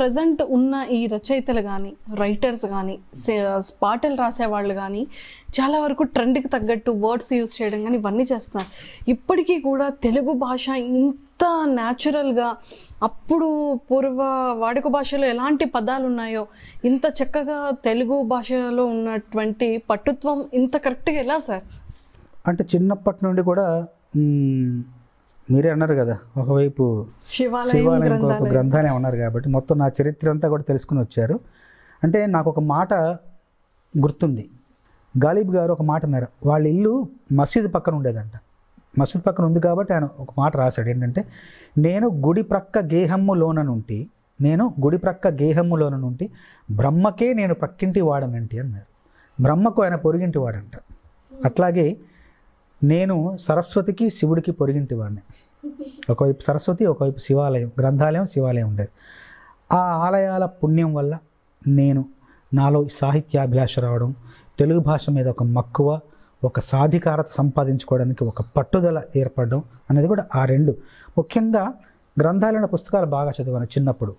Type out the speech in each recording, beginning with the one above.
Present ఉన్న ఈ రచయితలు కానీ రైటర్స్ కానీ పాటలు రాసేవాళ్ళు కానీ చాలా వరకు ట్రెండ్కి తగ్గట్టు వర్డ్స్ యూజ్ చేయడం కానీ ఇవన్నీ చేస్తున్నారు ఇప్పటికీ కూడా తెలుగు భాష ఇంత న్యాచురల్గా అప్పుడు పూర్వ వాడుక భాషలో ఎలాంటి పదాలు ఉన్నాయో ఇంత చక్కగా తెలుగు భాషలో ఉన్నటువంటి పట్టుత్వం ఇంత కరెక్ట్గా ఎలా సార్ అంటే చిన్నప్పటి నుండి కూడా మీరే అన్నారు కదా ఒకవైపు శివాలయం ఒక గ్రంథాలే ఉన్నారు కాబట్టి మొత్తం నా చరిత్ర అంతా కూడా తెలుసుకుని వచ్చారు అంటే నాకు ఒక మాట గుర్తుంది గాలిబ్ గారు ఒక మాట మేర వాళ్ళ ఇల్లు మసీదు పక్కన ఉండేదంట మసీదు పక్కన ఉంది కాబట్టి ఆయన ఒక మాట రాశాడు ఏంటంటే నేను గుడి ప్రక్క నుండి నేను గుడి ప్రక్క నుండి బ్రహ్మకే నేను ప్రక్కింటి వాడనంటి అన్నారు బ్రహ్మకు ఆయన పొరిగింటి వాడంట అట్లాగే నేను సరస్వతికి శివుడికి పొరిగింటి వాడిని ఒకవైపు సరస్వతి ఒకవైపు శివాలయం గ్రంథాలయం శివాలయం ఉండేది ఆ ఆలయాల పుణ్యం వల్ల నేను నాలో సాహిత్యాభిలాష రావడం తెలుగు భాష మీద ఒక మక్కువ ఒక సాధికారత సంపాదించుకోవడానికి ఒక పట్టుదల ఏర్పడడం అనేది కూడా ఆ రెండు ముఖ్యంగా గ్రంథాలైన పుస్తకాలు బాగా చదివాను చిన్నప్పుడు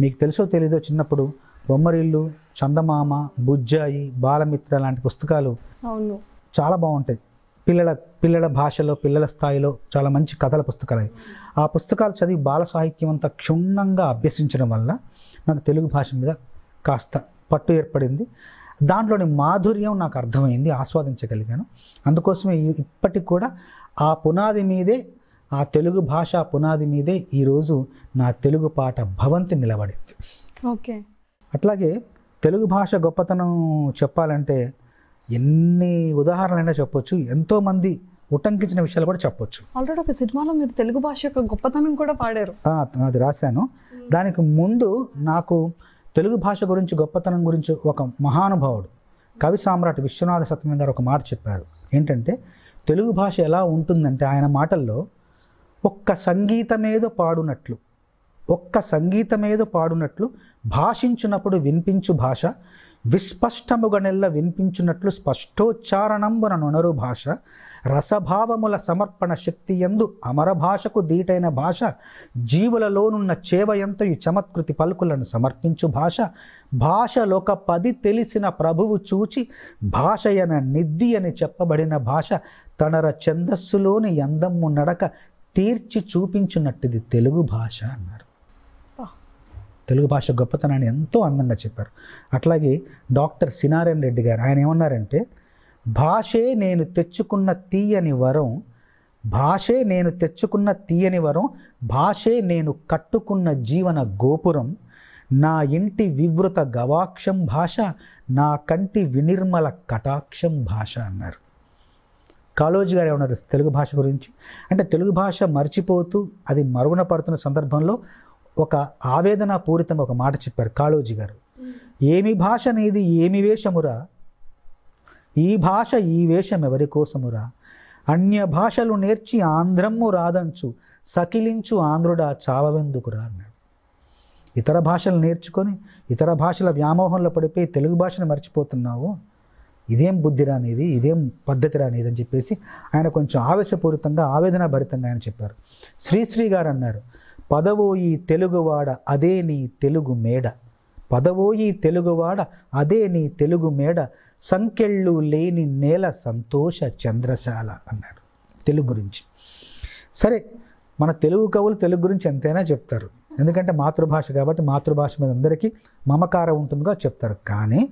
మీకు తెలుసో తెలీదో చిన్నప్పుడు బొమ్మరిల్లు చందమామ బుజ్జాయి బాలమిత్ర లాంటి పుస్తకాలు చాలా బాగుంటాయి పిల్లల పిల్లల భాషలో పిల్లల స్థాయిలో చాలా మంచి కథల పుస్తకాలు ఆ పుస్తకాలు చదివి బాల సాహిత్యం అంతా క్షుణ్ణంగా అభ్యసించడం వల్ల నాకు తెలుగు భాష మీద కాస్త పట్టు ఏర్పడింది దాంట్లోని మాధుర్యం నాకు అర్థమైంది ఆస్వాదించగలిగాను అందుకోసమే ఇప్పటికి కూడా ఆ పునాది మీదే ఆ తెలుగు భాష పునాది మీదే ఈరోజు నా తెలుగు పాట భవంతి నిలబడింది ఓకే అట్లాగే తెలుగు భాష గొప్పతనం చెప్పాలంటే ఎన్ని ఉదాహరణలైనా చెప్పొచ్చు ఎంతోమంది ఉటంకించిన విషయాలు కూడా చెప్పొచ్చు ఆల్రెడీ ఒక సినిమాలో మీరు తెలుగు భాష యొక్క గొప్పతనం కూడా పాడారు అది రాశాను దానికి ముందు నాకు తెలుగు భాష గురించి గొప్పతనం గురించి ఒక మహానుభావుడు కవి సామ్రాట్ విశ్వనాథ సత్యం గారు ఒక మాట చెప్పారు ఏంటంటే తెలుగు భాష ఎలా ఉంటుందంటే ఆయన మాటల్లో ఒక్క సంగీతమేదో పాడునట్లు ఒక్క సంగీతమేదో పాడునట్లు భాషించినప్పుడు వినిపించు భాష విస్పష్టముగనెల్ల వినిపించినట్లు స్పష్టోచ్చారణంబున నొనరు భాష రసభావముల సమర్పణ శక్తి ఎందు అమర భాషకు దీటైన భాష జీవులలోనున్న చేవయంతయు చమత్కృతి పలుకులను సమర్పించు భాష భాషలోక పది తెలిసిన ప్రభువు చూచి భాషయన నిద్ది అని చెప్పబడిన భాష తనర ఛందస్సులోని అందమ్ము నడక తీర్చి చూపించినట్టుది తెలుగు భాష అన్నారు తెలుగు భాష గొప్పతనాన్ని ఎంతో అందంగా చెప్పారు అట్లాగే డాక్టర్ సినారాయణ రెడ్డి గారు ఆయన ఏమన్నారంటే భాషే నేను తెచ్చుకున్న తీయని వరం భాషే నేను తెచ్చుకున్న తీయని వరం భాషే నేను కట్టుకున్న జీవన గోపురం నా ఇంటి వివృత గవాక్షం భాష నా కంటి వినిర్మల కటాక్షం భాష అన్నారు కాలోజీ గారు ఏమన్నారు తెలుగు భాష గురించి అంటే తెలుగు భాష మర్చిపోతూ అది మరుగున పడుతున్న సందర్భంలో ఒక ఆవేదన పూరితం ఒక మాట చెప్పారు కాళోజీ గారు ఏమి భాష అనేది ఏమి వేషమురా ఈ భాష ఈ వేషం ఎవరి కోసమురా అన్య భాషలు నేర్చి ఆంధ్రమ్ము రాదంచు సకిలించు ఆంధ్రుడా చావవెందుకురా అన్నాడు ఇతర భాషలు నేర్చుకొని ఇతర భాషల వ్యామోహంలో పడిపోయి తెలుగు భాషను మర్చిపోతున్నావు ఇదేం బుద్ధి రానిది ఇదేం పద్ధతి రానిది అని చెప్పేసి ఆయన కొంచెం ఆవేశపూరితంగా ఆవేదనభరితంగా ఆయన చెప్పారు శ్రీశ్రీ గారు అన్నారు పదవోయి తెలుగువాడ అదే నీ తెలుగు మేడ పదవోయి తెలుగువాడ అదే నీ తెలుగు మేడ సంకెళ్ళు లేని నేల సంతోష చంద్రశాల అన్నాడు తెలుగు గురించి సరే మన తెలుగు కవులు తెలుగు గురించి ఎంతైనా చెప్తారు ఎందుకంటే మాతృభాష కాబట్టి మాతృభాష మీద అందరికీ మమకారం ఉంటుందిగా చెప్తారు కానీ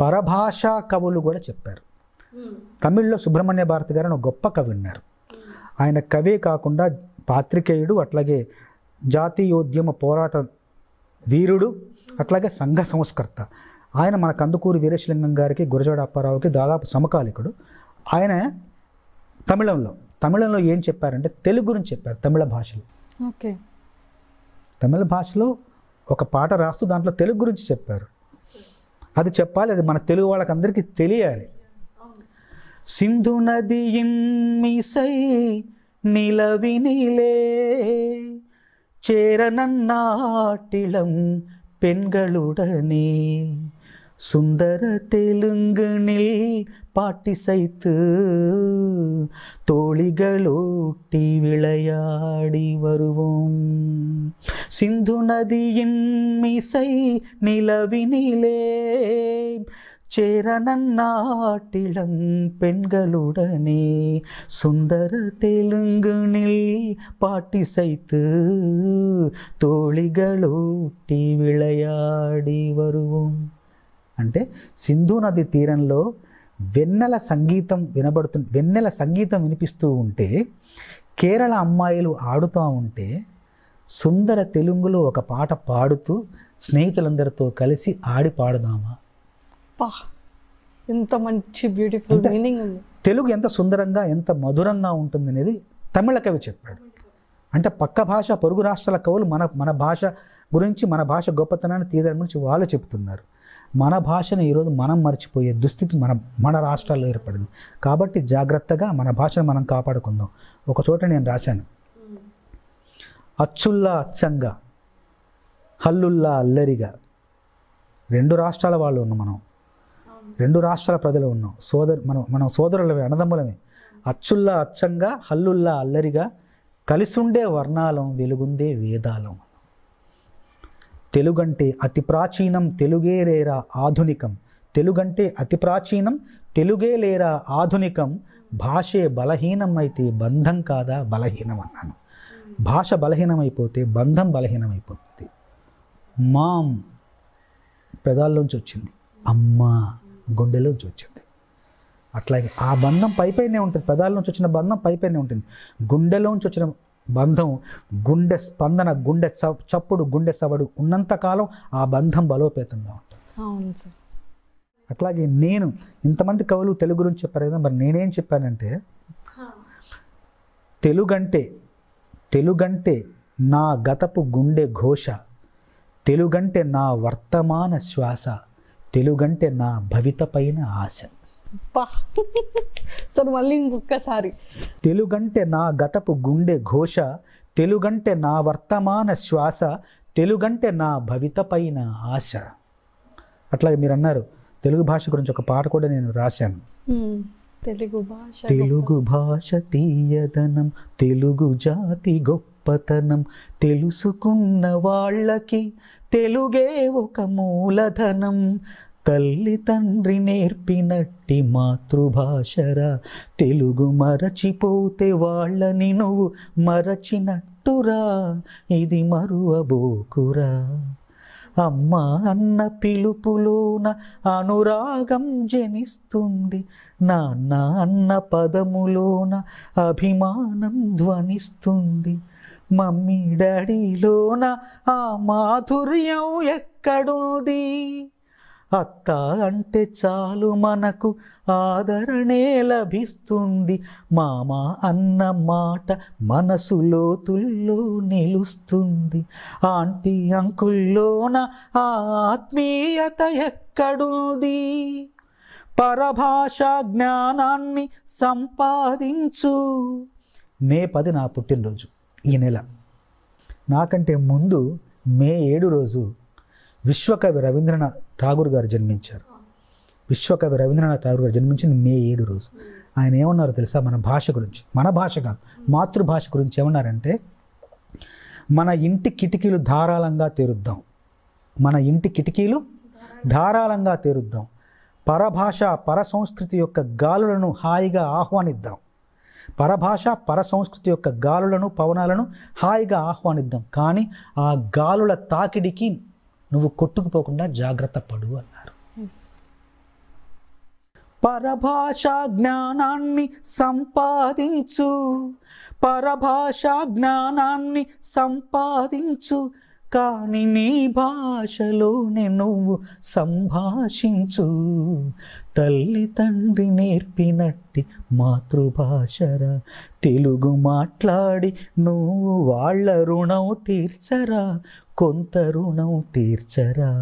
పరభాషా కవులు కూడా చెప్పారు hmm. తమిళ్లో సుబ్రహ్మణ్య భారతి గారు ఒక గొప్ప కవి ఉన్నారు hmm. ఆయన కవే కాకుండా పాత్రికేయుడు అట్లాగే జాతీయోద్యమ పోరాట వీరుడు అట్లాగే సంఘ సంస్కర్త ఆయన మన కందుకూరి వీరేశలింగం గారికి గురజాడ అప్పారావుకి దాదాపు సమకాలికుడు ఆయన తమిళంలో తమిళంలో ఏం చెప్పారంటే తెలుగు గురించి చెప్పారు తమిళ భాషలో ఓకే తమిళ భాషలో ఒక పాట రాస్తూ దాంట్లో తెలుగు గురించి చెప్పారు అది చెప్పాలి అది మన తెలుగు వాళ్ళకందరికీ తెలియాలి సింధు నదియిన్ మిసై నిలవినిలే சேரநன்னாட்டிளம் பெண்களுடனே சுந்தர தெலுங்குனில் பாட்டிசைத்து தோழிகளோட்டி விளையாடி வருவோம் சிந்து நதியின் மிசை நிலவினிலே ചേരണനാട്ടിളം പെൺകളുടനേ സുന്ദര തെലുങ്കുനിൽ പാട്ടിസൈത്ത് തോളികളൂട്ടി విలయాడి വരുവും అంటే సింధు నది తీరంలో వెన్నెల సంగీతం వినబడుతు వెన్నెల సంగీతం వినిపిస్తూ ఉంటే కేరళ అమ్మాయిలు ఆడుతూ ఉంటే సుందర తెలుగులో ఒక పాట పాడుతూ స్నేహితులందరితో కలిసి ఆడి పాడుదామా ఎంత మంచి బ్యూటిఫుల్ మీనింగ్ ఉంది తెలుగు ఎంత సుందరంగా ఎంత మధురంగా ఉంటుంది అనేది తమిళ కవి చెప్పాడు అంటే పక్క భాష పొరుగు రాష్ట్రాల కవులు మన మన భాష గురించి మన భాష గొప్పతనాన్ని తీద గురించి వాళ్ళు చెప్తున్నారు మన భాషను ఈరోజు మనం మర్చిపోయే దుస్థితి మన మన రాష్ట్రాల్లో ఏర్పడింది కాబట్టి జాగ్రత్తగా మన భాషను మనం కాపాడుకుందాం ఒక చోట నేను రాశాను అచ్చుల్లా అచ్చంగా హల్లుల్లా అల్లరిగా రెండు రాష్ట్రాల వాళ్ళు ఉన్నాం మనం రెండు రాష్ట్రాల ప్రజలు ఉన్నాం సోదరు మనం మనం సోదరులమే అన్నదమ్ములమే అచ్చుల్లా అచ్చంగా హల్లుల్లా అల్లరిగా కలిసుండే వర్ణాలం వెలుగుందే వేదాలం తెలుగంటే అతి ప్రాచీనం తెలుగే లేరా ఆధునికం తెలుగంటే అతి ప్రాచీనం తెలుగే లేరా ఆధునికం భాషే బలహీనం అయితే బంధం కాదా బలహీనం అన్నాను భాష బలహీనమైపోతే బంధం బలహీనమైపోతుంది మాం పెదాల్లోంచి వచ్చింది అమ్మా గుండెలో నుంచి వచ్చింది అట్లాగే ఆ బంధం పైపైనే ఉంటుంది పెదాల నుంచి వచ్చిన బంధం పైపైనే ఉంటుంది గుండెలోంచి వచ్చిన బంధం గుండె స్పందన గుండె చప్పుడు గుండె సవడు ఉన్నంతకాలం ఆ బంధం బలోపేతంగా ఉంటుంది అట్లాగే నేను ఇంతమంది కవులు తెలుగు గురించి చెప్పారు కదా మరి నేనేం చెప్పానంటే తెలుగంటే తెలుగంటే నా గతపు గుండె ఘోష తెలుగంటే నా వర్తమాన శ్వాస తెలుగంటే నా భవిత పైన ఆశ సార్ మళ్ళీ ఇంకొకసారి తెలుగంటే నా గతపు గుండె ఘోష తెలుగంటే నా వర్తమాన శ్వాస తెలుగంటే నా భవిత పైన ఆశ అట్లాగే మీరు అన్నారు తెలుగు భాష గురించి ఒక పాట కూడా నేను రాశాను తెలుగు భాష తెలుగు భాష తీయదనం తెలుగు జాతి గొప్పతనం తెలుసుకున్న వాళ్ళకి తెలుగే ఒక మూలధనం తల్లి తండ్రి నేర్పినట్టి మాతృభాషరా తెలుగు మరచిపోతే వాళ్ళని నువ్వు మరచినట్టురా ఇది మరువబోకురా అమ్మ అన్న పిలుపులోన అనురాగం జనిస్తుంది నాన్న అన్న పదములోన అభిమానం ధ్వనిస్తుంది మమ్మీ డాడీలోన ఆ మాధుర్యం ఎక్కడుంది అత్త అంటే చాలు మనకు ఆదరణే లభిస్తుంది మామ అన్న మాట మనసు లోతుల్లో నిలుస్తుంది ఆంటీ అంకుల్లోన ఆత్మీయత ఎక్కడుంది పరభాషా జ్ఞానాన్ని సంపాదించు మే పది నా పుట్టినరోజు ఈ నెల నాకంటే ముందు మే ఏడు రోజు విశ్వకవి రవీంద్రనాథ్ ఠాగూర్ గారు జన్మించారు విశ్వకవి రవీంద్రనాథ్ ఠాగూర్ గారు జన్మించింది మే ఏడు రోజు ఆయన ఏమన్నారు తెలుసా మన భాష గురించి మన భాష కాదు మాతృభాష గురించి ఏమన్నారంటే మన ఇంటి కిటికీలు ధారాళంగా తీరుద్దాం మన ఇంటి కిటికీలు ధారాళంగా తీరుద్దాం పరభాష పర సంస్కృతి యొక్క గాలులను హాయిగా ఆహ్వానిద్దాం పరభాష పర సంస్కృతి యొక్క గాలులను పవనాలను హాయిగా ఆహ్వానిద్దాం కానీ ఆ గాలుల తాకిడికి నువ్వు కొట్టుకుపోకుండా జాగ్రత్త పడు అన్నారు పరభాషా జ్ఞానాన్ని సంపాదించు పరభాషా జ్ఞానాన్ని సంపాదించు కానీ నీ భాషలోనే నువ్వు సంభాషించు తల్లి తండ్రి నేర్పినట్టి మాతృభాషరా తెలుగు మాట్లాడి నువ్వు వాళ్ళ రుణం తీర్చరా కొంత రుణం తీర్చరా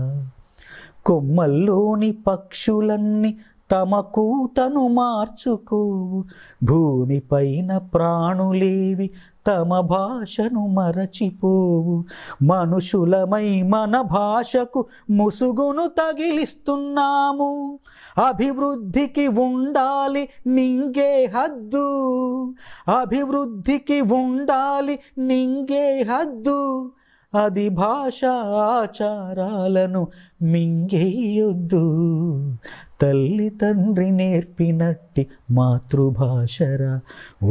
కొమ్మల్లోని పక్షులన్నీ తమ కూతను మార్చుకు భూమిపైన ప్రాణులేవి తమ భాషను మరచిపోవు మనుషులమై మన భాషకు ముసుగును తగిలిస్తున్నాము అభివృద్ధికి ఉండాలి నింగే హద్దు అభివృద్ధికి ఉండాలి నింగే హద్దు అది భాష ఆచారాలను మింగేయొద్దు తల్లి తండ్రి నేర్పినట్టి మాతృభాషరా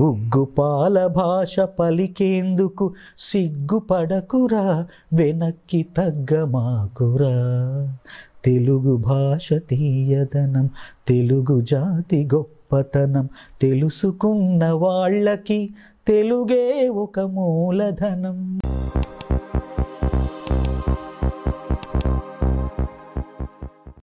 ఉగ్గుపాల భాష పలికేందుకు సిగ్గుపడకురా వెనక్కి తగ్గమాకురా తెలుగు భాష తీయదనం తెలుగు జాతి గొప్పతనం తెలుసుకున్న వాళ్ళకి తెలుగే ఒక మూలధనం